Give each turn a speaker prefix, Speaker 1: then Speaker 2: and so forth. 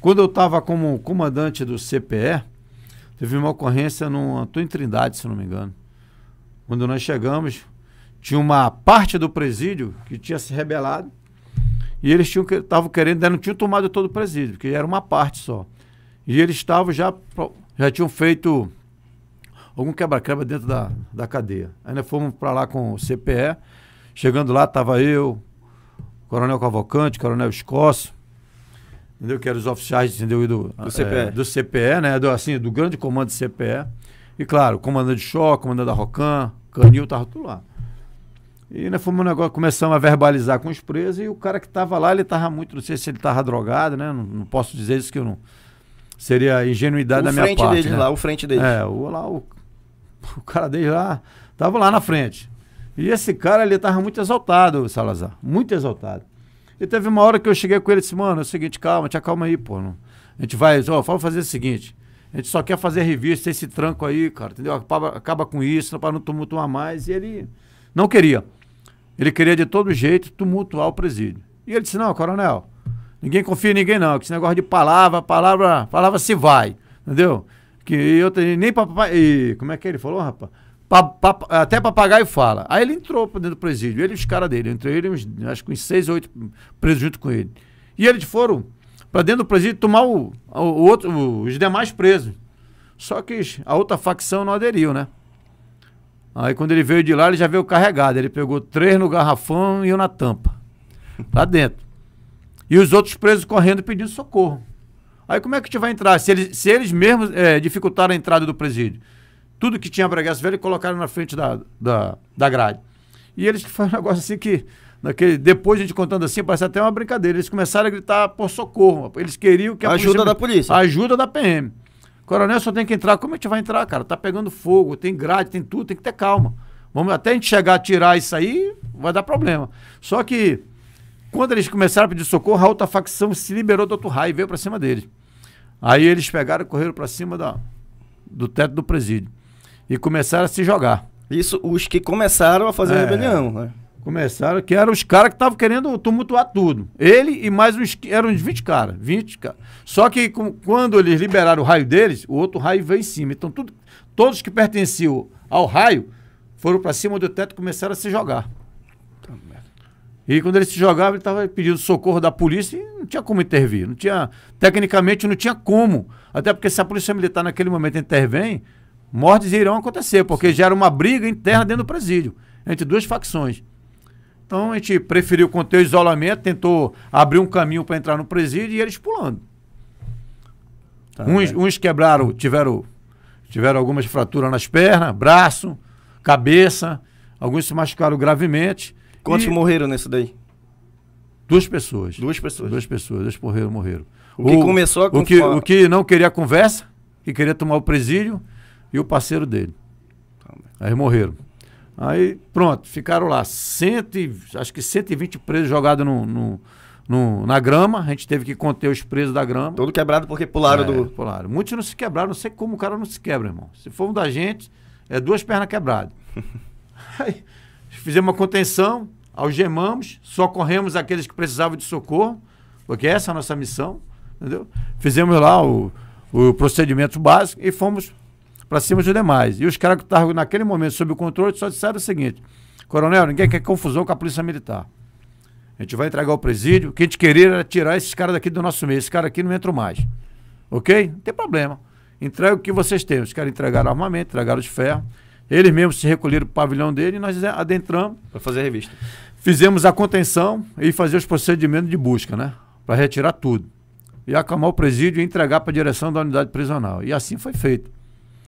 Speaker 1: Quando eu estava como comandante do CPE, teve uma ocorrência no Antônio Trindade, se não me engano. Quando nós chegamos, tinha uma parte do presídio que tinha se rebelado e eles estavam querendo, não tinham tomado todo o presídio, porque era uma parte só. E eles estavam já, já tinham feito algum quebra-quebra dentro da, da cadeia. Ainda fomos para lá com o CPE. Chegando lá, estava eu, Coronel Cavalcante, Coronel Escócio, entendeu? Que eram os oficiais entendeu? Do, do, CPE. É, do CPE, né? Do, assim, do grande comando de CPE. E claro, comandante de choque, comandante da Rocan, Canil, tava tudo lá. E né, fomos um negócio, começamos a verbalizar com os presos e o cara que estava lá, ele estava muito, não sei se ele estava drogado, né? Não, não, posso dizer isso que eu não. Seria a ingenuidade o da minha parte. O frente dele né? lá, o frente dele É, o, lá, o, o cara dele lá, estava lá na frente. E esse cara, ele estava muito exaltado, Salazar, muito exaltado. E teve uma hora que eu cheguei com ele e disse, mano, é o seguinte, calma, te acalma aí, pô. Não. A gente vai, ó, vamos fazer o seguinte. A gente só quer fazer revista, esse tranco aí, cara, entendeu? Acaba, acaba com isso, para não tumultuar mais. E ele não queria. Ele queria de todo jeito tumultuar o presídio. E ele disse, não, coronel, ninguém confia em ninguém não, que esse negócio de palavra, palavra, palavra se vai, entendeu? Que eu tenho nem papai, e, como é que é? ele falou, rapaz? Pa, pa, até papagaio fala. Aí ele entrou dentro do presídio, ele e os caras dele. Entrou ele, uns, acho que uns seis ou oito presos junto com ele. E eles foram para dentro do presídio tomar o, o, o outro, o, os demais presos. Só que a outra facção não aderiu, né? Aí quando ele veio de lá, ele já veio carregado. Ele pegou três no garrafão e um na tampa. Lá dentro. E os outros presos correndo pedindo socorro. Aí como é que a gente vai entrar? Se eles, se eles mesmos é, dificultaram a entrada do presídio tudo que tinha Breguês Velho colocaram na frente da, da, da grade. E eles que um negócio assim que, naquele, depois a gente contando assim, parece até uma brincadeira. Eles começaram a gritar por socorro. Eles queriam que a Ajuda polícia, da polícia. Ajuda da PM. Coronel só tem que entrar. Como a é gente vai entrar, cara? Tá pegando fogo, tem grade, tem tudo, tem que ter calma. Vamos, até a gente chegar a tirar isso aí, vai dar problema. Só que, quando eles começaram a pedir socorro, a outra facção se liberou do outro raio e veio pra cima deles. Aí eles pegaram e correram pra cima da, do teto do presídio e começaram a se jogar. Isso, os que começaram a fazer é, a rebelião, né? Começaram, que eram os caras que estavam querendo tumultuar tudo. Ele e mais uns, eram uns 20 caras, 20 caras. Só que com, quando eles liberaram o raio deles, o outro raio veio em cima. Então tudo, todos que pertenciam ao raio foram para cima do teto e começaram a se jogar. E quando ele se jogava, ele estava pedindo socorro da polícia e não tinha como intervir. Não tinha, tecnicamente não tinha como. Até porque se a polícia militar naquele momento intervém, mortes irão acontecer, porque gera uma briga interna dentro do presídio, entre duas facções. Então a gente preferiu conter o isolamento, tentou abrir um caminho para entrar no presídio e eles pulando. Tá uns, uns, quebraram, tiveram, tiveram algumas fraturas nas pernas, braço, cabeça, alguns se machucaram gravemente. Quantos e... morreram nisso daí? Duas pessoas. Duas pessoas. Duas pessoas, duas morreram, morreram. O, o que começou a o que, o que não queria conversa, que queria tomar o presídio, e o parceiro dele. Aí morreram. Aí pronto, ficaram lá, cento e, acho que 120 presos jogados no, no, no, na grama. A gente teve que conter os presos da grama. Todo quebrado porque pularam é, do. Pularam. Muitos não se quebraram, não sei como o cara não se quebra, irmão. Se for um da gente, é duas pernas quebradas. Aí fizemos uma contenção, algemamos, socorremos aqueles que precisavam de socorro, porque essa é a nossa missão, entendeu? Fizemos lá o, o procedimento básico e fomos para cima dos demais. E os caras que estavam naquele momento sob o controle só disseram o seguinte: Coronel, ninguém quer confusão com a Polícia Militar. A gente vai entregar o presídio. O que a gente queria era tirar esses caras daqui do nosso meio. Esse cara aqui não entra mais. Ok? Não tem problema. Entrega o que vocês têm. Os caras entregaram armamento, entregaram os ferros. Eles mesmos se recolheram para o pavilhão dele e nós adentramos. Para fazer a revista. Fizemos a contenção e fazer os procedimentos de busca, né? Para retirar tudo. E acalmar o presídio e entregar para a direção da unidade prisional. E assim foi feito.